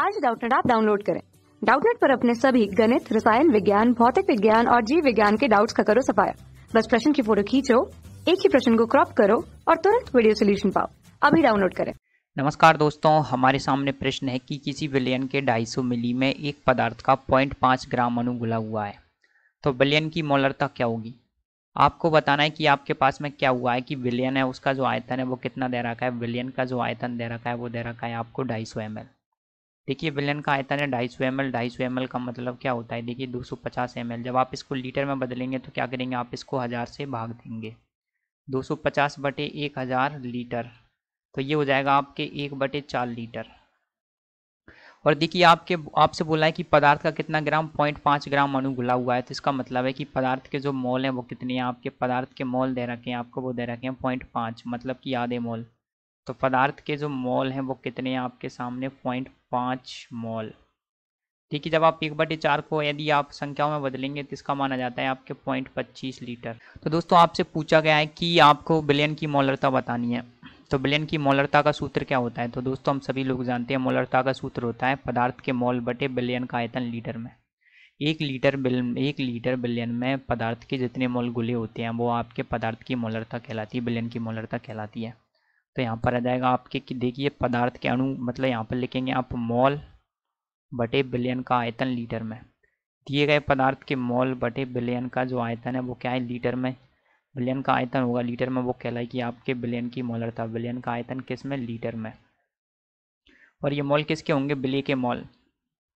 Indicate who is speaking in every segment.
Speaker 1: आज डाउटनेट आप डाउनलोड करें डाउटनेट पर अपने सभी गणित रसायन विज्ञान भौतिक विज्ञान और जीव विज्ञान के डाउट्स का करो सफाया बस प्रश्न की फोटो खींचो एक ही प्रश्न को क्रॉप करो और तुरंत वीडियो सोल्यूशन पाओ अभी डाउनलोड करें नमस्कार दोस्तों हमारे सामने प्रश्न है कि किसी विलयन के 250 मिली में एक पदार्थ का 0.5 ग्राम अणु घुला हुआ है तो विलयन की मोलरता क्या होगी आपको बताना है कि आपके पास में क्या हुआ है कि विलयन है उसका जो आयतन है वो कितना दे रखा है विलयन का जो आयतन दे रखा है वो दे रखा है आपको 250 सौ देखिए विलन का आयतन है ढाई सौ एम एल ढाई सौ एम एल का मतलब क्या होता है देखिए दो सौ पचास एम एल जब आप इसको लीटर में बदलेंगे तो क्या करेंगे आप इसको हज़ार से भाग देंगे दो सौ पचास बटे एक हज़ार लीटर तो ये हो जाएगा आपके एक बटे चार लीटर और देखिए आपके आपसे बोला है कि पदार्थ का कितना ग्राम पॉइंट पाँच ग्राम अणु घुला हुआ है तो इसका मतलब है कि पदार्थ के जो मोल हैं वो कितने हैं आपके पदार्थ के मोल दे रखे हैं आपको वो दे रखे हैं पॉइंट पाँच मतलब कि आधे मोल तो पदार्थ के जो मॉल हैं वो कितने हैं आपके सामने पॉइंट पाँच मॉल ठीक है जब आप एक बटे चार को यदि आप संख्याओं में बदलेंगे तो इसका माना जाता है आपके पॉइंट पच्चीस लीटर तो दोस्तों आपसे पूछा गया है कि आपको बिलियन की मोलरता बतानी है तो बिलियन की मोलरता का सूत्र क्या होता है तो दोस्तों हम सभी लोग जानते हैं मोलरता का सूत्र होता है पदार्थ के मॉल बटे बिलियन का आयतन लीटर में एक लीटर बिल एक लीटर बिलियन में पदार्थ के जितने मॉल गुले होते हैं वो आपके पदार्थ की मोलरता कहलाती है बिलियन की मोलरता कहलाती है तो यहाँ पर आ जाएगा आपके कि देखिए पदार्थ के अणु मतलब यहाँ पर लिखेंगे आप मॉल बटे बिलियन का आयतन लीटर में दिए गए पदार्थ के मॉल बटे बिलियन का जो आयतन है वो क्या है लीटर में बिलियन का आयतन होगा लीटर में वो कहलाएगी आपके बिलियन की मॉलर था बिलियन का आयतन किस में लीटर में और ये मॉल किसके होंगे बिली के मॉल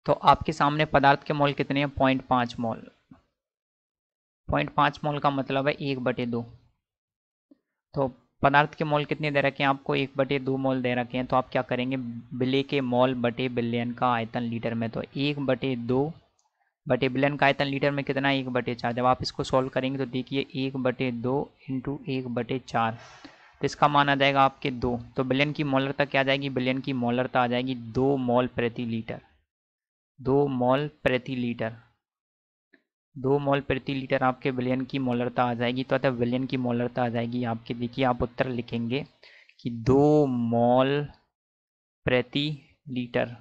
Speaker 1: तो आपके सामने पदार्थ के मॉल कितने हैं पॉइंट पाँच मॉल पॉइंट पाँच मॉल का मतलब है एक बटे दो तो पदार्थ के मोल कितने दे रखे हैं आपको एक बटे दो मोल दे रखे हैं तो आप क्या करेंगे बिले के मोल बटे बिलियन का आयतन लीटर में तो एक बटे दो बटे बिलियन का आयतन लीटर में कितना एक बटे चार जब आप इसको सॉल्व करेंगे तो देखिए एक बटे दो इंटू एक बटे चार तो इसका मान आ जाएगा आपके दो तो बिलियन की मोलरता क्या आ जाएगी बिलियन की मोलरता आ जाएगी दो मोल प्रति लीटर दो मोल प्रति लीटर दो मॉल प्रति लीटर आपके विलयन की मोलरता आ जाएगी तो अतः विलयन की मोलरता आ जाएगी आपके देखिए आप उत्तर लिखेंगे कि दो मॉल प्रति लीटर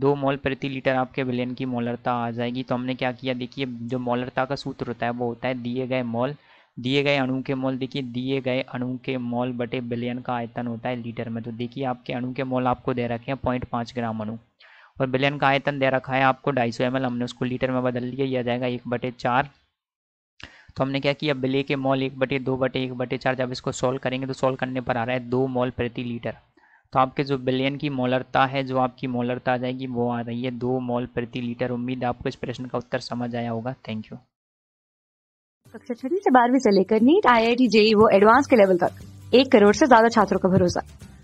Speaker 1: दो मॉल प्रति लीटर आपके विलयन की मोलरता आ जाएगी तो हमने क्या किया देखिए जो मोलरता का सूत्र होता है वो होता है दिए गए मॉल दिए गए अणु के मॉल देखिए दिए गए अणु के मॉल बटे बिलियन का आयतन होता है लीटर में तो देखिए आपके अणु के मॉल आपको दे रखे हैं पॉइंट पाँच ग्राम अणु और बिलियन का आयतन दे रखा है आपको ढाई सौ हमने उसको लीटर में बदल लिया यह जाएगा एक बटे चार तो हमने क्या किया बिले के मॉल एक बटे दो बटे एक बटे चार जब इसको सॉल्व करेंगे तो सॉल्व करने पर आ रहा है दो मॉल प्रति लीटर तो आपके जो बिलियन की मोलरता है जो आपकी मोलरता आ जाएगी वो आ रही है दो मॉल प्रति लीटर उम्मीद आपको इस प्रश्न का उत्तर समझ आया होगा थैंक यू कक्षा छठी से बारहवीं से लेकर नीट आई आई टी वो एडवांस के लेवल तक एक करोड़ से ज्यादा छात्रों का भरोसा